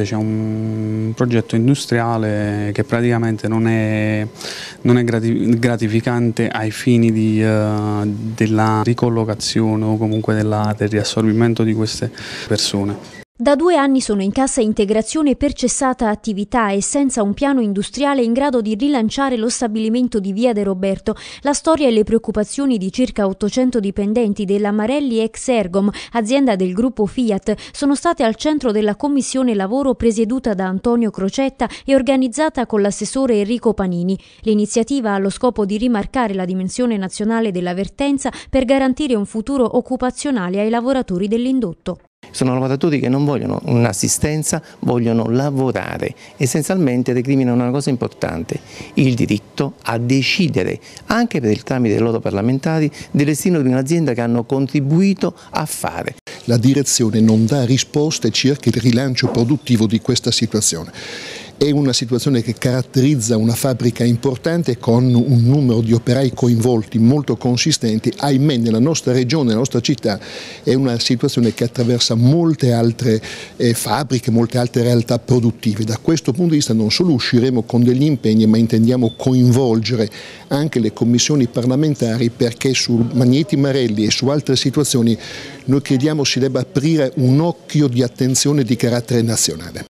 C'è un progetto industriale che praticamente non è, non è gratificante ai fini di, uh, della ricollocazione o comunque della, del riassorbimento di queste persone. Da due anni sono in cassa integrazione per cessata attività e senza un piano industriale in grado di rilanciare lo stabilimento di Via De Roberto. La storia e le preoccupazioni di circa 800 dipendenti della Marelli ex Ergom, azienda del gruppo Fiat, sono state al centro della commissione lavoro presieduta da Antonio Crocetta e organizzata con l'assessore Enrico Panini. L'iniziativa ha lo scopo di rimarcare la dimensione nazionale dell'avvertenza per garantire un futuro occupazionale ai lavoratori dell'indotto. Sono lavoratori che non vogliono un'assistenza, vogliono lavorare. Essenzialmente recriminano una cosa importante, il diritto a decidere, anche per il tramite dei loro parlamentari, del destino di un'azienda che hanno contribuito a fare la direzione non dà risposte circa il rilancio produttivo di questa situazione è una situazione che caratterizza una fabbrica importante con un numero di operai coinvolti molto consistenti, ahimè nella nostra regione, nella nostra città è una situazione che attraversa molte altre eh, fabbriche, molte altre realtà produttive. Da questo punto di vista non solo usciremo con degli impegni ma intendiamo coinvolgere anche le commissioni parlamentari perché su Magneti Marelli e su altre situazioni noi crediamo si debba aprire un occhio di attenzione di carattere nazionale.